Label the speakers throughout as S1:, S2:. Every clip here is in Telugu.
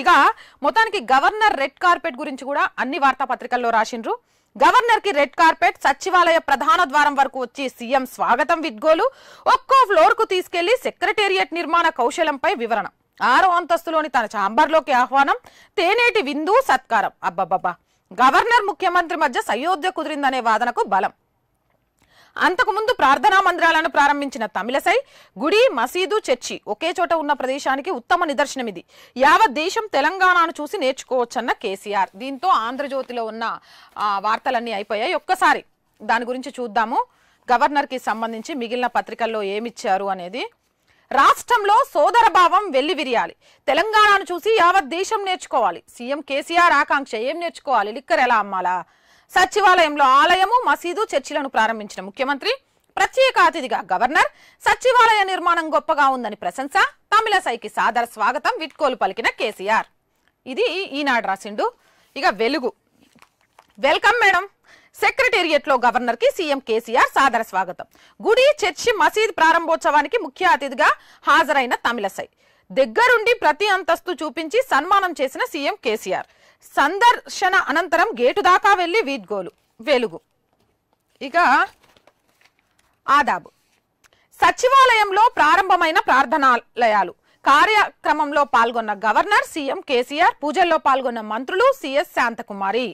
S1: ఇక మొత్తానికి గవర్నర్ రెడ్ కార్పెట్ గురించి కూడా అన్ని వార్తాపత్రికల్లో రాసిండ్రు గవర్నర్ కి రెడ్ కార్పెట్ సచివాలయ ప్రధాన ద్వారం వరకు వచ్చి సీఎం స్వాగతం విద్గోలు ఒక్కో ఫ్లోర్ కు తీసుకెళ్లి సెక్రటేరియట్ నిర్మాణ కౌశలంపై వివరణ ఆరో అంతస్తులోని తన ఛాంబర్లోకి ఆహ్వానం తేనేటి విందు సత్కారం అబ్బబ్బబ్బా గవర్నర్ ముఖ్యమంత్రి మధ్య సయోధ్య కుదిరిందనే వాదనకు బలం అంతకుముందు ప్రార్థనా మందిరాలను ప్రారంభించిన తమిళసై గుడి మసీదు చర్చి ఒకే చోట ఉన్న ప్రదేశానికి ఉత్తమ నిదర్శనం ఇది యావత్ దేశం తెలంగాణను చూసి నేర్చుకోవచ్చన్న కేసీఆర్ దీంతో ఆంధ్రజ్యోతిలో ఉన్న వార్తలన్నీ అయిపోయాయి ఒక్కసారి దాని గురించి చూద్దాము గవర్నర్కి సంబంధించి మిగిలిన పత్రికల్లో ఏమిచ్చారు అనేది రాష్ట్రంలో సోదర వెళ్లి వెల్లివిరియాలి తెలంగాణను చూసి యావత్ దేశం నేర్చుకోవాలి సీఎం కేసీఆర్ ఆకాంక్ష ఏం నేర్చుకోవాలి లిక్కర్ ఎలా అమ్మాలా సచివాలయంలో ఆలయము మసీదు చర్చిలను ప్రారంభించిన ముఖ్యమంత్రి ప్రత్యేక అతిథిగా గవర్నర్ సచివాలయ నిర్మాణం గొప్పగా ఉందని ప్రశంస తమిళసైకి సాదర స్వాగతం విట్కోలు పలికిన కేసీఆర్ ఇది ఈనాడు రాసిండు ఇక వెలుగు వెల్కమ్ మేడం సెక్రటేరియట్ లో గవర్నర్ కి సీఎం కేసీఆర్ సాదర స్వాగతం గుడి చర్చి మసీద్ ప్రారంభోత్సవానికి ముఖ్య అతిథిగా హాజరైన తమిళసై దగ్గరుండి ప్రతి అంతస్తు చూపించి సన్మానం చేసిన సీఎం కేసీఆర్ సందర్శన అనంతరం గేటు దాకా వెళ్ళి వీడ్గోలు వెలుగు ఇక ఆదాబు సచివాలయంలో ప్రారంభమైన ప్రార్థనాలయాలు కార్యక్రమంలో పాల్గొన్న గవర్నర్ సీఎం కేసీఆర్ పూజల్లో పాల్గొన్న మంత్రులు సిఎస్ శాంతకుమారి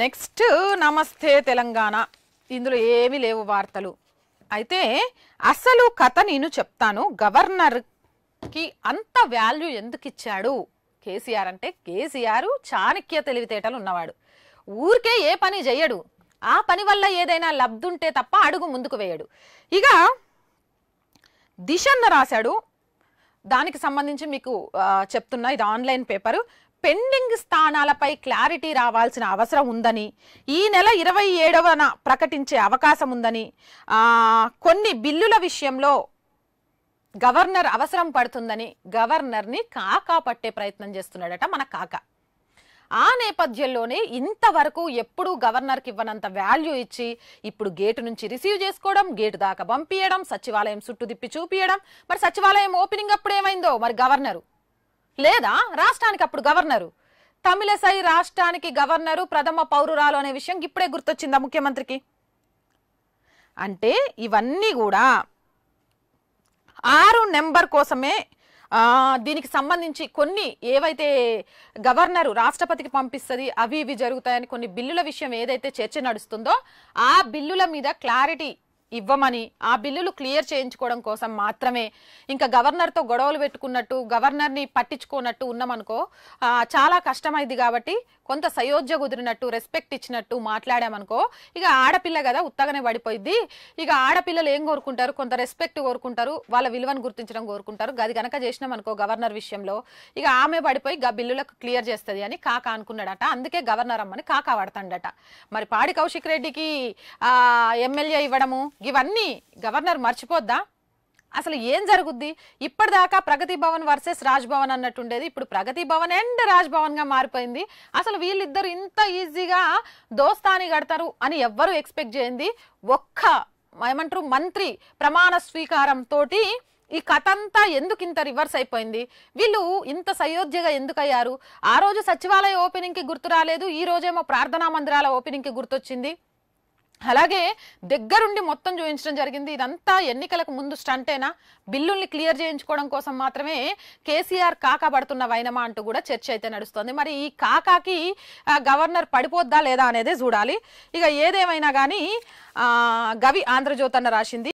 S1: నెక్స్ట్ నమస్తే తెలంగాణ ఇందులో ఏమీ లేవు వార్తలు అయితే అసలు కథ నేను చెప్తాను గవర్నర్కి అంత వాల్యూ ఎందుకు ఇచ్చాడు కేసీఆర్ అంటే కేసీఆర్ చాణక్య తెలివితేటలు ఉన్నవాడు ఊరికే ఏ పని చేయడు ఆ పని వల్ల ఏదైనా లబ్ధుంటే తప్ప అడుగు ముందుకు వేయడు ఇక దిశన్న రాశాడు దానికి సంబంధించి మీకు చెప్తున్నా ఇది ఆన్లైన్ పేపరు పెండింగ్ స్థానాలపై క్లారిటీ రావాల్సిన అవసరం ఉందని ఈ నెల ఇరవై ఏడవన ప్రకటించే అవకాశం ఉందని కొన్ని బిల్లుల విషయంలో గవర్నర్ అవసరం పడుతుందని గవర్నర్ని కాకా పట్టే ప్రయత్నం చేస్తున్నాడట మన కాక ఆ నేపథ్యంలోనే ఇంతవరకు ఎప్పుడూ గవర్నర్కి ఇవ్వనంత వాల్యూ ఇచ్చి ఇప్పుడు గేటు నుంచి రిసీవ్ చేసుకోవడం గేటు దాకా పంపించడం సచివాలయం చుట్టూ తిప్పి చూపించడం మరి సచివాలయం ఓపెనింగ్ అప్పుడు ఏమైందో మరి గవర్నరు లేదా రాష్ట్రానికి అప్పుడు గవర్నరు తమిళసై రాష్ట్రానికి గవర్నరు ప్రథమ పౌరురాలు అనే విషయం ఇప్పుడే గుర్తొచ్చిందా ముఖ్యమంత్రికి అంటే ఇవన్నీ కూడా ఆరు నెంబర్ కోసమే దీనికి సంబంధించి కొన్ని ఏవైతే గవర్నరు రాష్ట్రపతికి పంపిస్తుంది అవి ఇవి జరుగుతాయని కొన్ని బిల్లుల విషయం ఏదైతే చర్చ నడుస్తుందో ఆ బిల్లుల మీద క్లారిటీ ఇవ్వమని ఆ బిల్లులు క్లియర్ చేయించుకోవడం కోసం మాత్రమే ఇంకా గవర్నర్తో గొడవలు పెట్టుకున్నట్టు గవర్నర్ని పట్టించుకోనట్టు ఉన్నామనుకో చాలా కష్టమైంది కాబట్టి కొంత సయోధ్య కుదిరినట్టు రెస్పెక్ట్ ఇచ్చినట్టు మాట్లాడామనుకో ఇక ఆడపిల్ల కదా ఉత్తగానే పడిపోయింది ఇక ఆడపిల్లలు ఏం కోరుకుంటారు కొంత రెస్పెక్ట్ కోరుకుంటారు వాళ్ళ విలువను గుర్తించడం కోరుకుంటారు గది గనక చేసినామనుకో గవర్నర్ విషయంలో ఇక ఆమె పడిపోయి గా బిల్లులకు క్లియర్ చేస్తుంది అని కాక అనుకున్నాడట అందుకే గవర్నర్ అమ్మని కాకా పడతాడట మరి పాడి కౌశిక్ రెడ్డికి ఎమ్మెల్యే ఇవ్వడము ఇవన్నీ గవర్నర్ మర్చిపోద్దా అసలు ఏం జరుగుద్ది ఇప్పటిదాకా ప్రగతి భవన్ వర్సెస్ రాజ్ భవన్ అన్నట్టుండేది ఇప్పుడు ప్రగతి భవన్ అండ్ రాజ్ భవన్ గా మారిపోయింది అసలు వీళ్ళిద్దరు ఇంత ఈజీగా దోస్తాని కడతారు అని ఎవ్వరూ ఎక్స్పెక్ట్ చేయండి ఒక్క ఏమంటారు మంత్రి ప్రమాణ స్వీకారం తోటి ఈ కథ అంతా ఎందుకు ఇంత రివర్స్ అయిపోయింది వీళ్ళు ఇంత సయోధ్యగా ఎందుకయ్యారు ఆ రోజు సచివాలయ ఓపెనింగ్కి గుర్తు రాలేదు ఈ రోజేమో ప్రార్థనా మందిరాల ఓపెనింగ్కి గుర్తొచ్చింది అలాగే దగ్గరుండి మొత్తం చూపించడం జరిగింది ఇదంతా ఎన్నికలకు ముందు స్టంటేనా బిల్లుల్ని క్లియర్ చేయించుకోవడం కోసం మాత్రమే కేసీఆర్ కాకా పడుతున్న వైనమా అంటూ కూడా చర్చ అయితే నడుస్తుంది మరి ఈ కాకాకి గవర్నర్ పడిపోద్దా లేదా అనేది చూడాలి ఇక ఏదేమైనా కానీ గవి ఆంధ్రజ్యోతి అన్న రాసింది